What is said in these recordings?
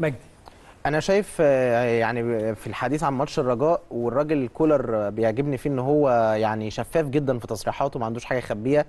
مجدي انا شايف آه، يعني في الحديث عن ماتش الرجاء والراجل كولر بيعجبني فيه ان هو يعني شفاف جدا في تصريحاته ما عندوش حاجه يخبيها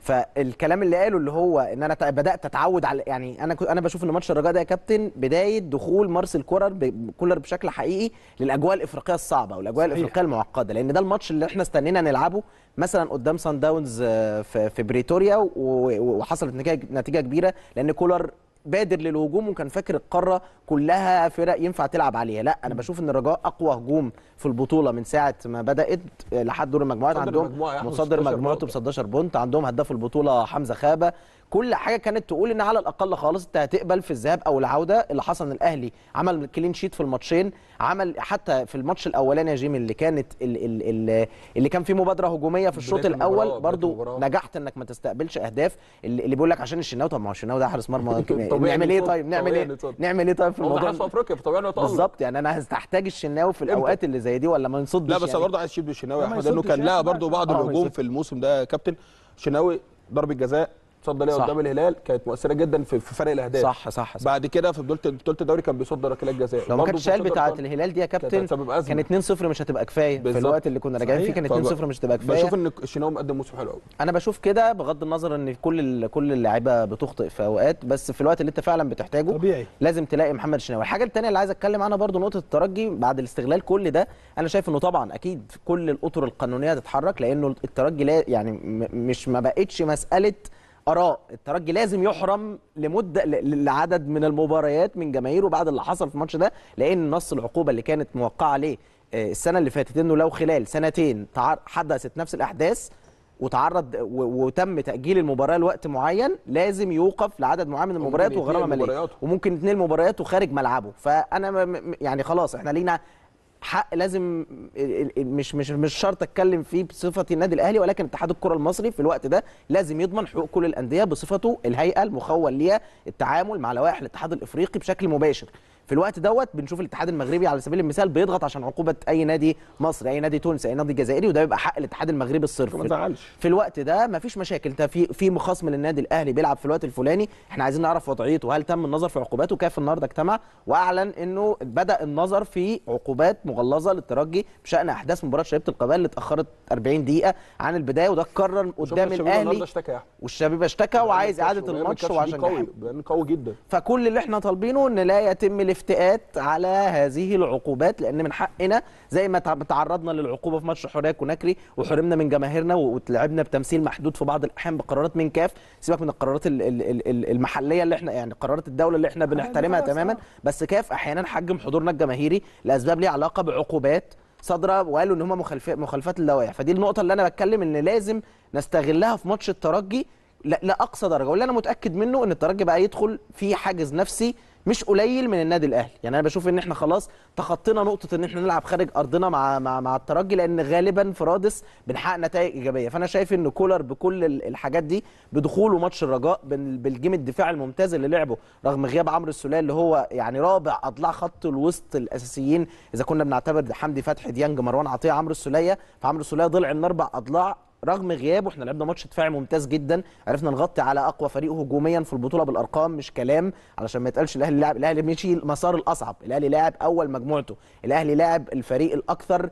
فالكلام اللي قاله اللي هو ان انا بدات اتعود على يعني انا انا بشوف ان ماتش الرجاء ده يا كابتن بدايه دخول مارسيل كولر كولر بشكل حقيقي للاجواء الافريقيه الصعبه والاجواء صحيح. الافريقيه المعقده لان ده الماتش اللي احنا استنينا نلعبه مثلا قدام سان داونز آه، في بريتوريا وحصلت نتيجه كبيره لان كولر بادر للهجوم وكان فاكر القاره كلها فرق ينفع تلعب عليها لا انا بشوف ان الرجاء اقوى هجوم في البطوله من ساعه ما بدات لحد دور المجموعات عندهم مصدر مجموعته ب 16 بونت عندهم هداف البطوله حمزه خابه كل حاجه كانت تقول ان على الاقل خالص انت هتقبل في الذهاب او العوده اللي حصل الاهلي عمل كلين شيت في الماتشين عمل حتى في الماتش الاولاني يا جيمي اللي كانت اللي, اللي كان فيه مبادره هجوميه في الشوط الاول برضو نجحت انك ما تستقبلش اهداف اللي بيقول لك عشان الشناوي طب ما هو الشناوي ده حارس مرمى نعمل يعني ايه طيب نعمل ايه يعني نعمل ايه طيب في الموضوع في افريقيا فطبيعي انه بالظبط يعني انا هستحتاج الشناوي في الاوقات اللي زي دي ولا ما ينصدش لا بس يعني. برضه عايز تشيب الشناوي يا احمد لانه كان لها برضه بعض الهجوم في الموسم ده يا كابتن الشناوي ضربه جزاء صد ليا قدام الهلال كانت مؤثره جدا في, فرق الاهداف صح صح, صح. بعد كده في بطوله بطوله الدوري كان بيصد ركلات جزاء لو ما كانتش شال بتاعه الهلال دي يا كابتن كان 2-0 مش هتبقى كفايه بالزبط. في الوقت اللي كنا راجعين فيه كان 2-0 مش هتبقى كفايه بشوف ان الشناوي مقدم موسم حلو قوي انا بشوف كده بغض النظر ان كل كل اللعيبه بتخطئ في اوقات بس في الوقت اللي انت فعلا بتحتاجه طبيعي. لازم تلاقي محمد الشناوي الحاجه الثانيه اللي عايز اتكلم عنها برده نقطه الترجي بعد الاستغلال كل ده انا شايف انه طبعا اكيد كل الاطر القانونيه تتحرك لانه الترجي لا يعني مش ما بقتش مساله اراء الترجي لازم يحرم لمده لعدد من المباريات من جماهيره بعد اللي حصل في الماتش ده لان نص العقوبه اللي كانت موقعه عليه آه، السنه اللي فاتت انه لو خلال سنتين حدثت نفس الاحداث وتعرض وتم تاجيل المباراه لوقت معين لازم يوقف لعدد معين من المباريات وغرامه ماليه وممكن اثنين مباريات وخارج ملعبه فانا يعني خلاص احنا لينا حق لازم مش مش مش شرط اتكلم فيه بصفتي النادي الاهلي ولكن اتحاد الكره المصري في الوقت ده لازم يضمن حقوق كل الانديه بصفته الهيئه المخول ليها التعامل مع لوائح الاتحاد الافريقي بشكل مباشر في الوقت دوت بنشوف الاتحاد المغربي على سبيل المثال بيضغط عشان عقوبه اي نادي مصري اي نادي تونسي اي نادي جزائري وده بيبقى حق الاتحاد المغربي الصرف ما في الوقت ده مفيش مشاكل انت في في مخصم للنادي الاهلي بيلعب في الوقت الفلاني احنا عايزين نعرف وضعيته هل تم النظر في عقوباته كيف النهارده اجتمع واعلن انه بدا النظر في عقوبات مغلظه للترجي بشان احداث مباراه شبيبه القبائل اللي اتاخرت 40 دقيقه عن البدايه وده اتكرر قدام الاهلي والشبيبه اشتكى وعايز اعاده الماتش وعشان قوي قوي جدا فكل اللي احنا طالبينه ان لا يتم الافتئات على هذه العقوبات لان من حقنا زي ما تعرضنا للعقوبه في ماتش حراك ونكري وحرمنا من جماهيرنا واتلعبنا بتمثيل محدود في بعض الاحيان بقرارات من كاف سيبك من القرارات المحليه اللي احنا يعني قرارات الدوله اللي احنا أيوة، بنحترمها تماما آه. بس كاف احيانا حجم حضورنا الجماهيري لاسباب ليها علاقه بعقوبات صادره وقالوا ان هم مخالفات اللوائح فدي النقطه اللي انا بتكلم ان لازم نستغلها في ماتش الترجي لاقصى درجه واللي انا متاكد منه ان الترجي بقى يدخل في حاجز نفسي مش قليل من النادي الاهلي يعني انا بشوف ان احنا خلاص تخطينا نقطه ان احنا نلعب خارج ارضنا مع مع, مع الترجي لان غالبا في رادس بنحقق نتائج ايجابيه فانا شايف ان كولر بكل الحاجات دي بدخوله ماتش الرجاء بالجيم الدفاعي الممتاز اللي لعبه رغم غياب عمرو السلال اللي هو يعني رابع اضلاع خط الوسط الاساسيين اذا كنا بنعتبر حمدي فتحي ديانج مروان عطيه عمرو السوليه فعمرو السوليه ضلع من اربع اضلاع رغم غيابه احنا لعبنا ماتش دفاعي ممتاز جدا عرفنا نغطي على اقوى فريق هجوميا في البطوله بالارقام مش كلام علشان ما يتقالش الاهلي لاعب الاهلي مشي المسار الاصعب الاهلي لاعب اول مجموعته الاهلي لاعب الفريق الاكثر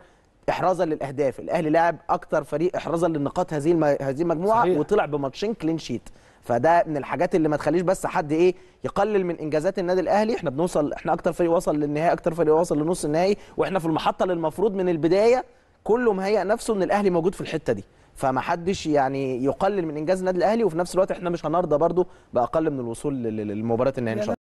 احرازا للاهداف الاهلي لاعب اكثر فريق احرازا للنقاط هذه الم... هذه المجموعه صحيح. وطلع بماتشين كلين شيت فده من الحاجات اللي ما تخليش بس حد ايه يقلل من انجازات النادي الاهلي احنا بنوصل احنا اكتر فريق وصل للنهائي اكتر فريق وصل لنص النهائي واحنا في المحطه اللي المفروض من البدايه كله مهيئ نفسه ان الاهلي موجود في الحته دي فما حدش يعني يقلل من انجاز النادي الاهلي وفي نفس الوقت احنا مش هنرضى برضو باقل من الوصول للمباراه النهائيه